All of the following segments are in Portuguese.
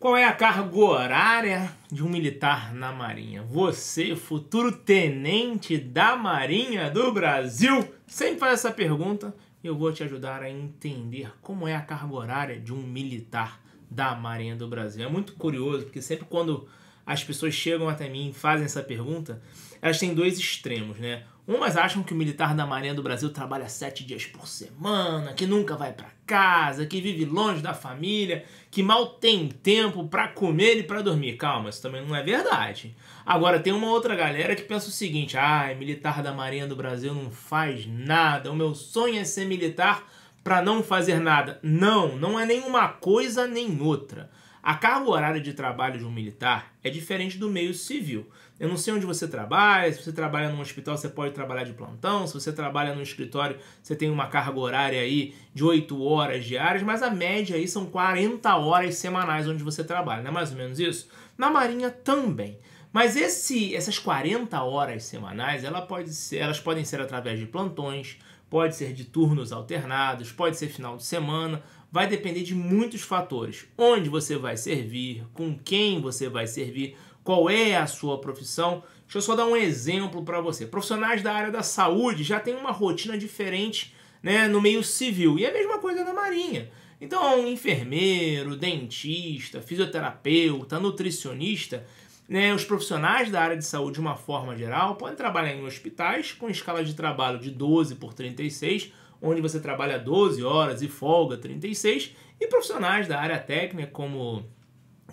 Qual é a carga horária de um militar na Marinha? Você, futuro tenente da Marinha do Brasil, sempre faz essa pergunta e eu vou te ajudar a entender como é a carga horária de um militar da Marinha do Brasil. É muito curioso, porque sempre quando as pessoas chegam até mim e fazem essa pergunta, elas têm dois extremos, né? Umas acham que o militar da Marinha do Brasil trabalha sete dias por semana, que nunca vai para casa, que vive longe da família, que mal tem tempo para comer e para dormir. Calma, isso também não é verdade. Agora, tem uma outra galera que pensa o seguinte: ah, militar da Marinha do Brasil não faz nada, o meu sonho é ser militar para não fazer nada. Não, não é nenhuma coisa nem outra. A carga horária de trabalho de um militar é diferente do meio civil. Eu não sei onde você trabalha, se você trabalha num hospital, você pode trabalhar de plantão, se você trabalha num escritório, você tem uma carga horária aí de 8 horas diárias, mas a média aí são 40 horas semanais onde você trabalha, não é mais ou menos isso? Na Marinha também. Mas esse, essas 40 horas semanais, ela pode ser, elas podem ser através de plantões, pode ser de turnos alternados, pode ser final de semana, vai depender de muitos fatores. Onde você vai servir, com quem você vai servir, qual é a sua profissão. Deixa eu só dar um exemplo para você. Profissionais da área da saúde já têm uma rotina diferente né, no meio civil. E é a mesma coisa na Marinha. Então, enfermeiro, dentista, fisioterapeuta, nutricionista, né, os profissionais da área de saúde, de uma forma geral, podem trabalhar em hospitais com escala de trabalho de 12 por 36 onde você trabalha 12 horas e folga 36, e profissionais da área técnica como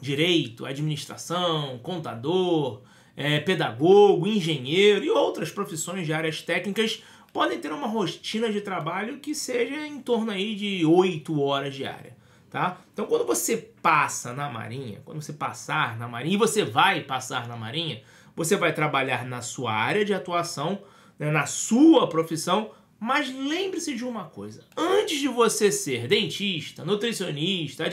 direito, administração, contador, é, pedagogo, engenheiro e outras profissões de áreas técnicas podem ter uma rotina de trabalho que seja em torno aí de 8 horas diárias. Tá? Então, quando você passa na Marinha, quando você passar na Marinha, e você vai passar na Marinha, você vai trabalhar na sua área de atuação, né, na sua profissão, mas lembre-se de uma coisa: antes de você ser dentista, nutricionista,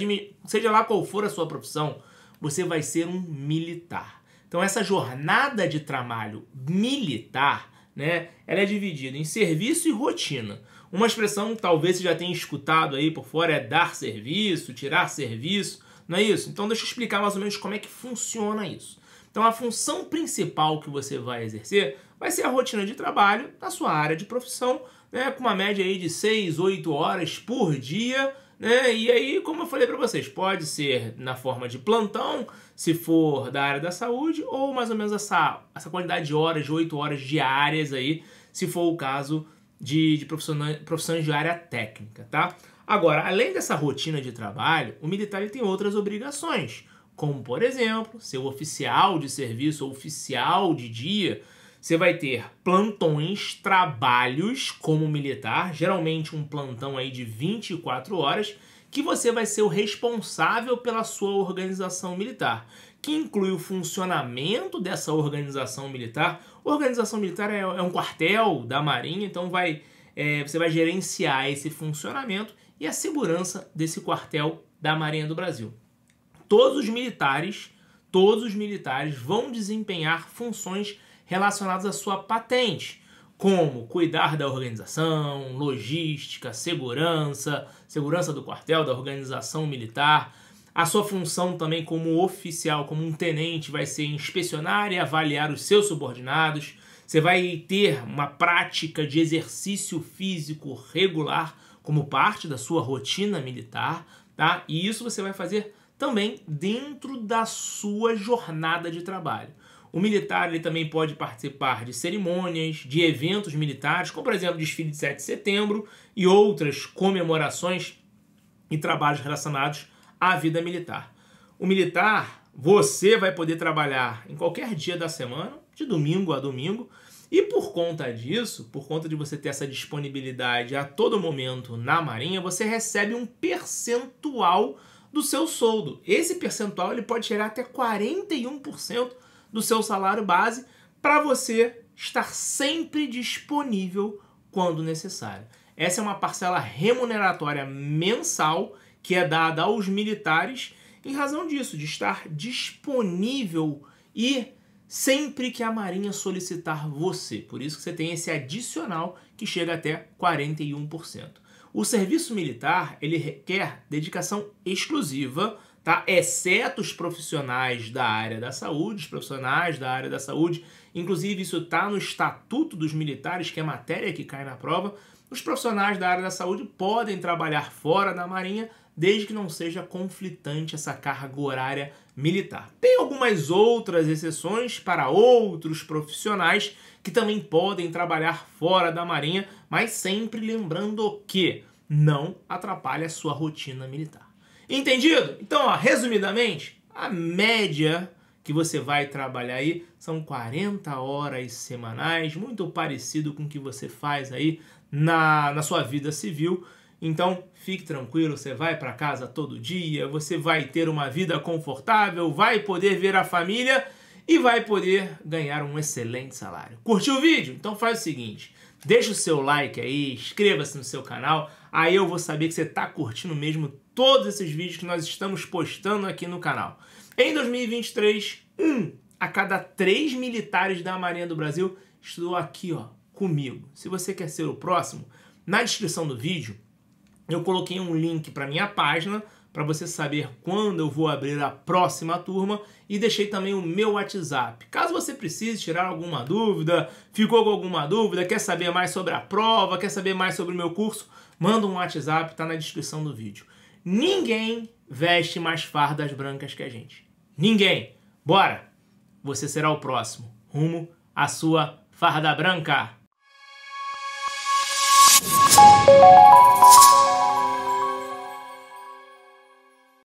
seja lá qual for a sua profissão, você vai ser um militar. Então, essa jornada de trabalho militar, né, ela é dividida em serviço e rotina. Uma expressão que talvez você já tenha escutado aí por fora é dar serviço, tirar serviço, não é isso? Então, deixa eu explicar mais ou menos como é que funciona isso. Então, a função principal que você vai exercer vai ser a rotina de trabalho na sua área de profissão, né, com uma média aí de 6, 8 horas por dia. Né? E aí, como eu falei para vocês, pode ser na forma de plantão, se for da área da saúde, ou mais ou menos essa, essa quantidade de horas, de 8 horas diárias aí, se for o caso de, de profissões de área técnica, tá? Agora, além dessa rotina de trabalho, o militar tem outras obrigações, como, por exemplo, ser oficial de serviço oficial de dia, você vai ter plantões, trabalhos como militar, geralmente um plantão aí de 24 horas, que você vai ser o responsável pela sua organização militar, que inclui o funcionamento dessa organização militar. Organização militar é, é um quartel da Marinha, então vai, é, você vai gerenciar esse funcionamento e a segurança desse quartel da Marinha do Brasil. Todos os militares, todos os militares vão desempenhar funções relacionados à sua patente, como cuidar da organização, logística, segurança, segurança do quartel, da organização militar. A sua função também como oficial, como um tenente, vai ser inspecionar e avaliar os seus subordinados. Você vai ter uma prática de exercício físico regular como parte da sua rotina militar, tá? E isso você vai fazer também dentro da sua jornada de trabalho. O militar ele também pode participar de cerimônias, de eventos militares, como por exemplo o desfile de 7 de setembro e outras comemorações e trabalhos relacionados à vida militar. O militar, você vai poder trabalhar em qualquer dia da semana, de domingo a domingo, e por conta disso, por conta de você ter essa disponibilidade a todo momento na Marinha, você recebe um percentual do seu soldo. Esse percentual ele pode chegar até 41% do seu salário base para você estar sempre disponível quando necessário. Essa é uma parcela remuneratória mensal que é dada aos militares em razão disso, de estar disponível e sempre que a Marinha solicitar você. Por isso que você tem esse adicional que chega até 41%. O serviço militar, ele requer dedicação exclusiva tá? Exceto os profissionais da área da saúde, os profissionais da área da saúde, inclusive isso está no Estatuto dos Militares, que é a matéria que cai na prova. Os profissionais da área da saúde podem trabalhar fora da Marinha desde que não seja conflitante essa carga horária militar. Tem algumas outras exceções para outros profissionais que também podem trabalhar fora da Marinha, mas sempre lembrando que não atrapalha a sua rotina militar. Entendido? Então, ó, resumidamente, a média que você vai trabalhar aí são 40 horas semanais, muito parecido com o que você faz aí na, na sua vida civil. Então, fique tranquilo, você vai para casa todo dia, você vai ter uma vida confortável, vai poder ver a família e vai poder ganhar um excelente salário. Curtiu o vídeo? Então faz o seguinte, deixa o seu like aí, inscreva-se no seu canal, aí eu vou saber que você está curtindo mesmo todos esses vídeos que nós estamos postando aqui no canal. Em 2023, um a cada três militares da Marinha do Brasil estudou aqui, ó, comigo. Se você quer ser o próximo, na descrição do vídeo eu coloquei um link para minha página para você saber quando eu vou abrir a próxima turma e deixei também o meu WhatsApp. Caso você precise tirar alguma dúvida, ficou com alguma dúvida, quer saber mais sobre a prova, quer saber mais sobre o meu curso, manda um WhatsApp, está na descrição do vídeo. Ninguém veste mais fardas brancas que a gente. Ninguém. Bora! Você será o próximo. Rumo à sua farda branca.